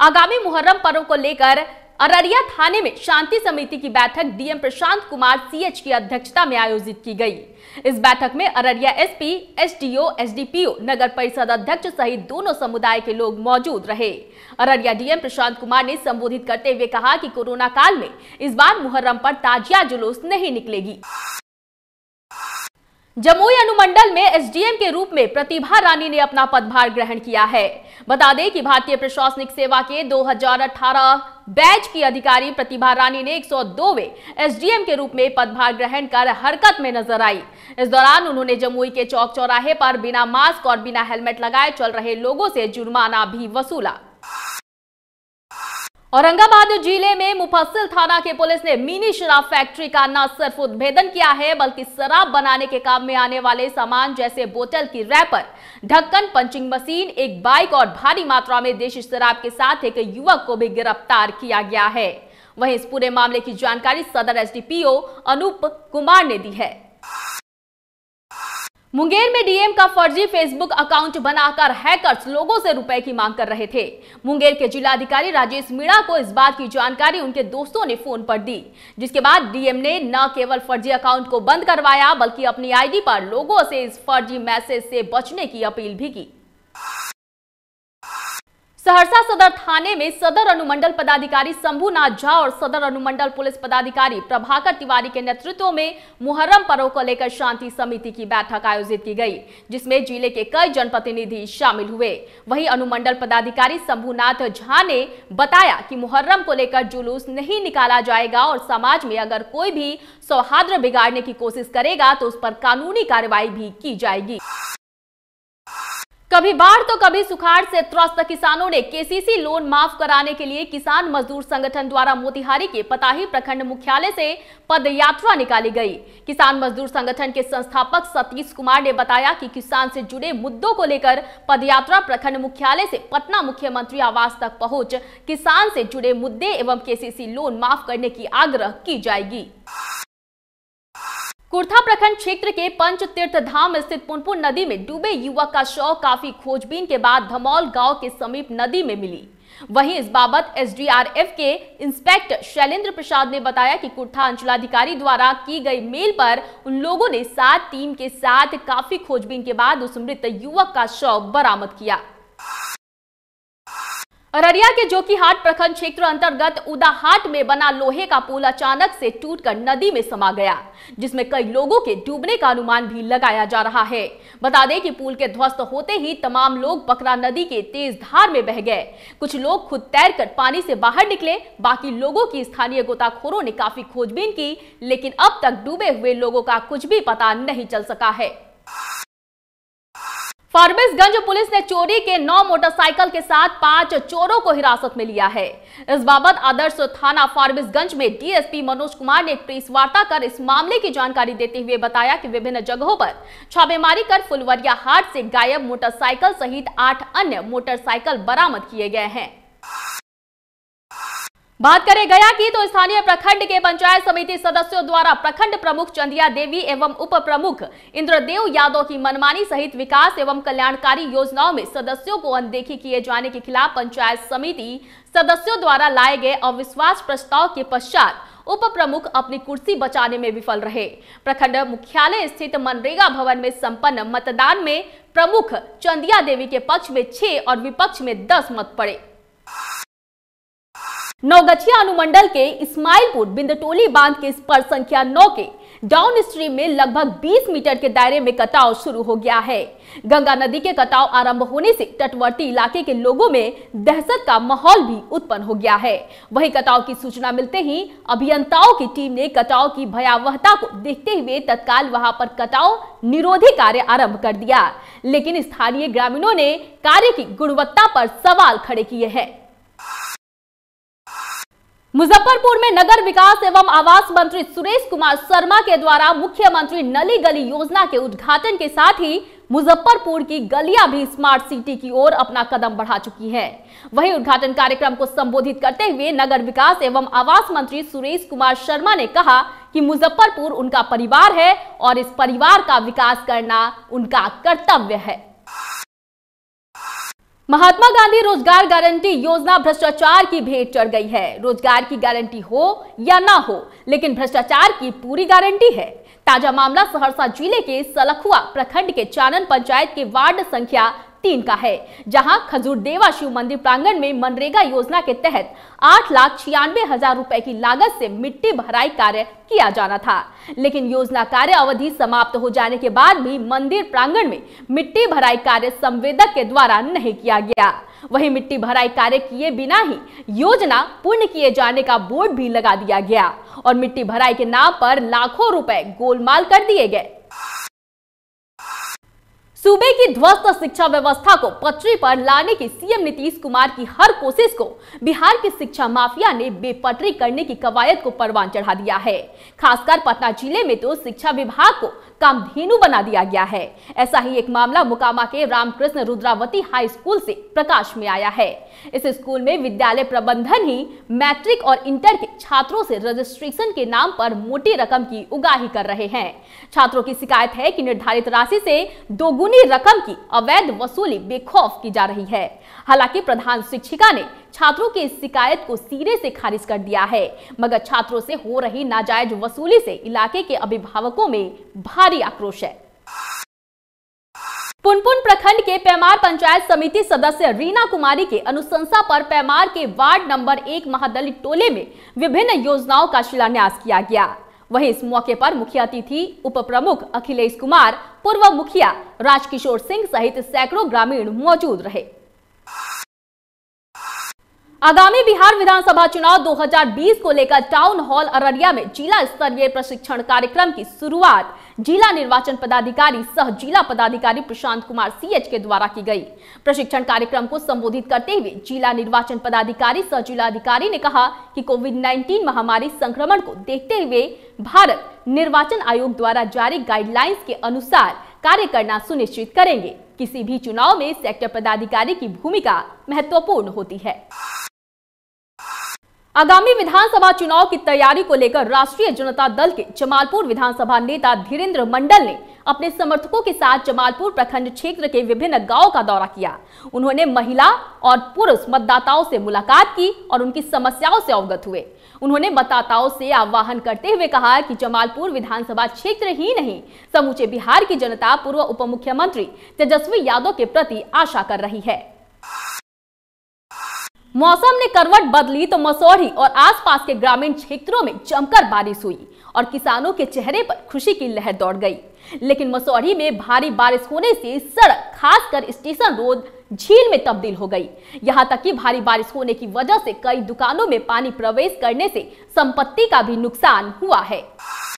आगामी मुहर्रम पर्व को लेकर अररिया थाने में शांति समिति की बैठक डीएम प्रशांत कुमार सीएच की अध्यक्षता में आयोजित की गई इस बैठक में अररिया एसपी एसडीओ एसडीपीओ नगर परिषद अध्यक्ष सहित दोनों समुदाय के लोग मौजूद रहे अररिया डीएम प्रशांत कुमार ने संबोधित करते हुए कहा कि कोरोना काल में इस बार मुहर्रम पर ताजिया जुलूस नहीं निकलेगी जमुई अनुमंडल में एसडीएम के रूप में प्रतिभा रानी ने अपना पदभार ग्रहण किया है बता दें कि भारतीय प्रशासनिक सेवा के 2018 बैच की अधिकारी प्रतिभा रानी ने 102वें एसडीएम के रूप में पदभार ग्रहण कर हरकत में नजर आई इस दौरान उन्होंने जमुई के चौक चौराहे पर बिना मास्क और बिना हेलमेट लगाए चल रहे लोगों से जुर्माना भी वसूला औरंगाबाद जिले में मुफस्सिल थाना के पुलिस ने मिनी शराब फैक्ट्री का न सिर्फ उद्भेदन किया है बल्कि शराब बनाने के काम में आने वाले सामान जैसे बोतल की रैपर ढक्कन पंचिंग मशीन एक बाइक और भारी मात्रा में देशी शराब के साथ एक युवक को भी गिरफ्तार किया गया है वहीं इस पूरे मामले की जानकारी सदर एस अनूप कुमार ने दी है मुंगेर में डीएम का फर्जी फेसबुक अकाउंट बनाकर हैकर्स लोगों से रुपए की मांग कर रहे थे मुंगेर के जिलाधिकारी राजेश मीणा को इस बात की जानकारी उनके दोस्तों ने फोन पर दी जिसके बाद डीएम ने न केवल फर्जी अकाउंट को बंद करवाया बल्कि अपनी आईडी पर लोगों से इस फर्जी मैसेज से बचने की अपील भी की सहरसा सदर थाने में सदर अनुमंडल पदाधिकारी शंभुनाथ झा और सदर अनुमंडल पुलिस पदाधिकारी प्रभाकर तिवारी के नेतृत्व में मुहर्रम पर्व को लेकर शांति समिति की बैठक आयोजित की गई जिसमें जिले के कई जनप्रतिनिधि शामिल हुए वहीं अनुमंडल पदाधिकारी शंभुनाथ झा ने बताया कि मुहर्रम को लेकर जुलूस नहीं निकाला जाएगा और समाज में अगर कोई भी सौहार्द बिगाड़ने की कोशिश करेगा तो उस पर कानूनी कार्रवाई भी की जाएगी कभी बाढ़ तो कभी सुखाड़ से त्रस्त किसानों ने केसीसी लोन माफ कराने के लिए किसान मजदूर संगठन द्वारा मोतिहारी के पताही प्रखंड मुख्यालय से पद यात्रा निकाली गई किसान मजदूर संगठन के संस्थापक सतीश कुमार ने बताया कि किसान से जुड़े मुद्दों को लेकर पदयात्रा प्रखंड मुख्यालय से पटना मुख्यमंत्री आवास तक पहुंच किसान से जुड़े मुद्दे एवं के लोन माफ करने की आग्रह की जाएगी कुर्था प्रखंड क्षेत्र के पंच तीर्थ धाम स्थित पुनपुन नदी में डूबे युवक का शव काफी खोजबीन के बाद धमौल गांव के समीप नदी में मिली वहीं इस बाबत एसडीआरएफ के इंस्पेक्टर शैलेंद्र प्रसाद ने बताया कि कुर्था अंचलाधिकारी द्वारा की गई मेल पर उन लोगों ने सात टीम के साथ काफी खोजबीन के बाद उस मृत युवक का शव बरामद किया अररिया के जोकीहाट प्रखंड क्षेत्र अंतर्गत उदाहाट में बना लोहे का पुल अचानक से टूटकर नदी में समा गया जिसमें कई लोगों के डूबने का अनुमान भी लगाया जा रहा है बता दें कि पुल के ध्वस्त होते ही तमाम लोग बकरा नदी के तेज धार में बह गए कुछ लोग खुद तैरकर पानी से बाहर निकले बाकी लोगों की स्थानीय गोताखोरों ने काफी खोजबीन की लेकिन अब तक डूबे हुए लोगों का कुछ भी पता नहीं चल सका है फारबिसगंज पुलिस ने चोरी के नौ मोटरसाइकिल के साथ पांच चोरों को हिरासत में लिया है इस बाबत आदर्श थाना फारबिसगंज में डीएसपी मनोज कुमार ने एक प्रेस वार्ता कर इस मामले की जानकारी देते हुए बताया कि विभिन्न जगहों पर छापेमारी कर फुलवरिया हाट से गायब मोटरसाइकिल सहित आठ अन्य मोटरसाइकिल बरामद किए गए हैं बात करें गया की तो स्थानीय प्रखंड के पंचायत समिति सदस्यों द्वारा प्रखंड प्रमुख चंदिया देवी एवं उप प्रमुख इंद्रदेव यादव की मनमानी सहित विकास एवं कल्याणकारी योजनाओं में सदस्यों को अनदेखी किए जाने के खिलाफ पंचायत समिति सदस्यों द्वारा लाए गए अविश्वास प्रस्ताव के पश्चात उप प्रमुख अपनी कुर्सी बचाने में विफल रहे प्रखंड मुख्यालय स्थित मनरेगा भवन में संपन्न मतदान में प्रमुख चंदिया देवी के पक्ष में छह और विपक्ष में दस मत पड़े नौगछिया अनुमंडल के इस्माइलपुर बिंदटोली बांध के स्पर संख्या नौ के डाउन स्ट्रीम में लगभग 20 मीटर के दायरे में कटाव शुरू हो गया है गंगा नदी के कटाव आरंभ होने से तटवर्ती इलाके के लोगों में दहशत का माहौल भी उत्पन्न हो गया है वहीं कटाव की सूचना मिलते ही अभियंताओं की टीम ने कटाव की भयावहता को देखते हुए तत्काल वहां पर कटाव निरोधी कार्य आरंभ कर दिया लेकिन स्थानीय ग्रामीणों ने कार्य की गुणवत्ता पर सवाल खड़े किए हैं मुजफ्फरपुर में नगर विकास एवं आवास मंत्री सुरेश कुमार शर्मा के द्वारा मुख्यमंत्री नली गली योजना के उद्घाटन के साथ ही मुजफ्फरपुर की गलियां भी स्मार्ट सिटी की ओर अपना कदम बढ़ा चुकी है वहीं उद्घाटन कार्यक्रम को संबोधित करते हुए नगर विकास एवं आवास मंत्री सुरेश कुमार शर्मा ने कहा कि मुजफ्फरपुर उनका परिवार है और इस परिवार का विकास करना उनका कर्तव्य है महात्मा गांधी रोजगार गारंटी योजना भ्रष्टाचार की भेंट चढ़ गई है रोजगार की गारंटी हो या ना हो लेकिन भ्रष्टाचार की पूरी गारंटी है ताजा मामला सहरसा जिले के सलखुआ प्रखंड के चानन पंचायत के वार्ड संख्या तीन का है जहां खजूरदेवा शिव मंदिर प्रांगण में मनरेगा योजना के तहत आठ लाख छियानवे हजार रूपए की लागत से मिट्टी भराई कार्य किया जाना था लेकिन योजना कार्य अवधि समाप्त हो जाने के बाद भी मंदिर प्रांगण में मिट्टी भराई कार्य संवेदक के द्वारा नहीं किया गया वही मिट्टी भराई कार्य किए बिना ही योजना पूर्ण किए जाने का बोर्ड भी लगा दिया गया और मिट्टी भराई के नाम पर लाखों रुपए गोलमाल कर दिए गए सूबे की ध्वस्त शिक्षा व्यवस्था को पटरी पर लाने की सीएम नीतीश कुमार की हर कोशिश को बिहार की शिक्षा माफिया ने बेपटरी करने की कवायद को परवान चढ़ा दिया है खासकर पटना जिले में तो शिक्षा विभाग को कामधेनु बना दिया गया है ऐसा ही एक मामला मुकामा के रामकृष्ण रुद्रावती हाई स्कूल से प्रकाश में आया है इस स्कूल में विद्यालय प्रबंधन ही मैट्रिक और इंटर के छात्रों से रजिस्ट्रेशन के नाम पर मोटी रकम की उगाही कर रहे हैं छात्रों की शिकायत है कि निर्धारित राशि से दोगुनी रकम की अवैध वसूली बेखौफ की जा रही है हालांकि प्रधान शिक्षिका ने छात्रों की शिकायत को सिरे से खारिज कर दिया है मगर छात्रों से हो रही नाजायज वसूली से इलाके के अभिभावकों में भारी आक्रोश है पुनपुन प्रखंड के पैमार पंचायत समिति सदस्य रीना कुमारी के अनुशंसा पर पैमार के वार्ड नंबर एक महादलित टोले में विभिन्न योजनाओं का शिलान्यास किया गया वहीं इस मौके पर मुख्य अतिथि उप प्रमुख अखिलेश कुमार पूर्व मुखिया राजकिशोर सिंह सहित सैकड़ों ग्रामीण मौजूद रहे आगामी बिहार विधानसभा चुनाव 2020 को लेकर टाउन हॉल अररिया में जिला स्तरीय प्रशिक्षण कार्यक्रम की शुरुआत जिला निर्वाचन पदाधिकारी सह जिला पदाधिकारी प्रशांत कुमार सीएच के द्वारा की गई प्रशिक्षण कार्यक्रम को संबोधित करते हुए जिला निर्वाचन पदाधिकारी सह जिलाधिकारी ने कहा कि कोविड 19 महामारी संक्रमण को देखते हुए भारत निर्वाचन आयोग द्वारा जारी गाइडलाइंस के अनुसार कार्य करना सुनिश्चित करेंगे किसी भी चुनाव में सेक्टर पदाधिकारी की भूमिका महत्वपूर्ण होती है आगामी विधानसभा चुनाव की तैयारी को लेकर राष्ट्रीय जनता दल के जमालपुर विधानसभा नेता धीरेन्द्र मंडल ने अपने समर्थकों के साथ जमालपुर प्रखंड क्षेत्र के विभिन्न गांवों का दौरा किया उन्होंने महिला और पुरुष मतदाताओं से मुलाकात की और उनकी समस्याओं से अवगत हुए उन्होंने मतदाताओं से आह्वान करते हुए कहा कि जमालपुर विधानसभा क्षेत्र ही नहीं समूचे बिहार की जनता पूर्व उप मुख्यमंत्री तेजस्वी यादव के प्रति आशा कर रही है मौसम ने करवट बदली तो मसौढ़ी और आसपास के ग्रामीण क्षेत्रों में जमकर बारिश हुई और किसानों के चेहरे पर खुशी की लहर दौड़ गई लेकिन मसौढ़ी में भारी बारिश होने से सड़क खासकर स्टेशन रोड झील में तब्दील हो गई यहाँ तक कि भारी बारिश होने की वजह से कई दुकानों में पानी प्रवेश करने से संपत्ति का भी नुकसान हुआ है